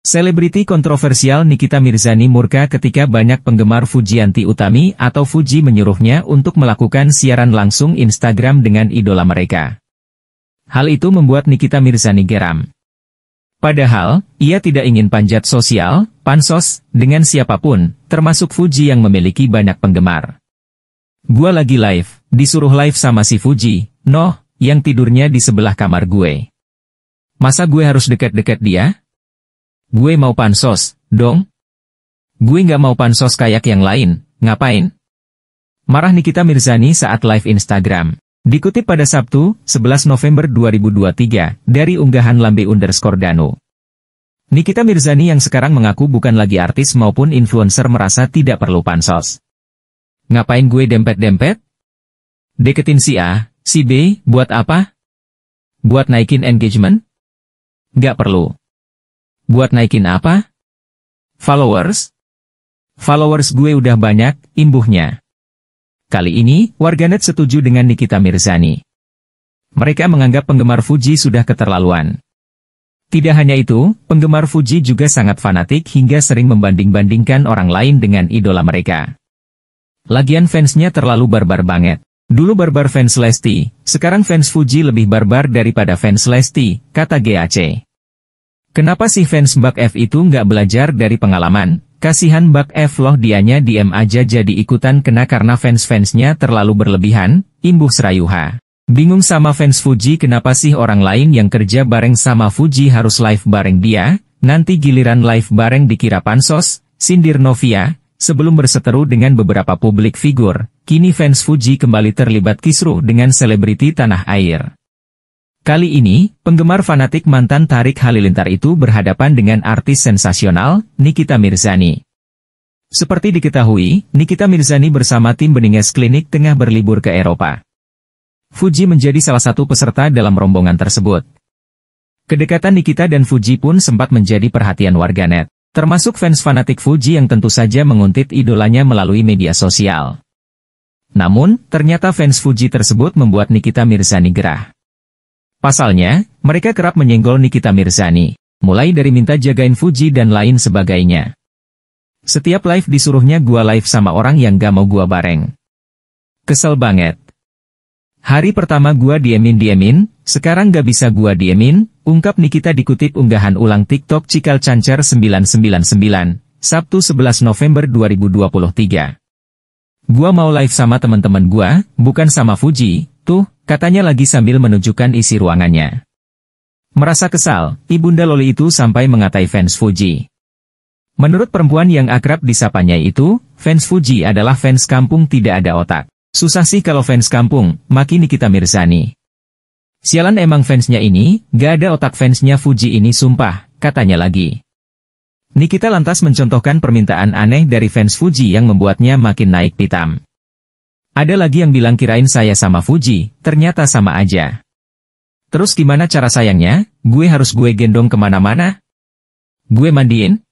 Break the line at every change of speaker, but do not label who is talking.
Selebriti kontroversial Nikita Mirzani murka ketika banyak penggemar Fujianti Utami atau Fuji menyuruhnya untuk melakukan siaran langsung Instagram dengan idola mereka. Hal itu membuat Nikita Mirzani geram. Padahal, ia tidak ingin panjat sosial, pansos, dengan siapapun, termasuk Fuji yang memiliki banyak penggemar. Gua lagi live, disuruh live sama si Fuji, noh, yang tidurnya di sebelah kamar gue. Masa gue harus dekat-dekat dia? Gue mau pansos, dong. Gue nggak mau pansos kayak yang lain, ngapain? Marah Nikita Mirzani saat live Instagram. Dikutip pada Sabtu, 11 November 2023, dari unggahan Lambe underscore Danu. Nikita Mirzani yang sekarang mengaku bukan lagi artis maupun influencer merasa tidak perlu pansos. Ngapain gue dempet-dempet? Deketin si A, si B, buat apa? Buat naikin engagement? Gak perlu. Buat naikin apa? Followers? Followers gue udah banyak, imbuhnya. Kali ini, warganet setuju dengan Nikita Mirzani. Mereka menganggap penggemar Fuji sudah keterlaluan. Tidak hanya itu, penggemar Fuji juga sangat fanatik hingga sering membanding-bandingkan orang lain dengan idola mereka. Lagian fansnya terlalu barbar banget. Dulu barbar fans Lesti, sekarang fans Fuji lebih barbar daripada fans Lesti, kata GAC. Kenapa sih fans Bak F itu nggak belajar dari pengalaman? Kasihan Bak F loh dianya diem aja jadi ikutan kena karena fans-fansnya terlalu berlebihan, imbuh serayuha. Bingung sama fans Fuji kenapa sih orang lain yang kerja bareng sama Fuji harus live bareng dia, nanti giliran live bareng dikira pansos, sindir Novia, sebelum berseteru dengan beberapa publik figur, kini fans Fuji kembali terlibat kisruh dengan selebriti tanah air. Kali ini, penggemar fanatik mantan Tarik Halilintar itu berhadapan dengan artis sensasional, Nikita Mirzani. Seperti diketahui, Nikita Mirzani bersama tim Beninges Klinik tengah berlibur ke Eropa. Fuji menjadi salah satu peserta dalam rombongan tersebut. Kedekatan Nikita dan Fuji pun sempat menjadi perhatian warganet, termasuk fans fanatik Fuji yang tentu saja menguntit idolanya melalui media sosial. Namun, ternyata fans Fuji tersebut membuat Nikita Mirzani gerah. Pasalnya, mereka kerap menyenggol Nikita Mirzani, mulai dari minta jagain Fuji dan lain sebagainya. Setiap live disuruhnya gua live sama orang yang gak mau gua bareng. Kesel banget. Hari pertama gua diemin-diemin, sekarang gak bisa gua diemin, ungkap Nikita dikutip unggahan ulang TikTok Cikal Cancer 999, Sabtu 11 November 2023. Gua mau live sama teman-teman gua, bukan sama Fuji, katanya lagi sambil menunjukkan isi ruangannya. Merasa kesal, Ibunda Loli itu sampai mengatai fans Fuji. Menurut perempuan yang akrab disapanya itu, fans Fuji adalah fans kampung tidak ada otak. Susah sih kalau fans kampung, maki Nikita Mirzani. Sialan emang fansnya ini, gak ada otak fansnya Fuji ini sumpah, katanya lagi. Nikita lantas mencontohkan permintaan aneh dari fans Fuji yang membuatnya makin naik pitam. Ada lagi yang bilang kirain saya sama Fuji, ternyata sama aja. Terus gimana cara sayangnya, gue harus gue gendong kemana-mana? Gue mandiin?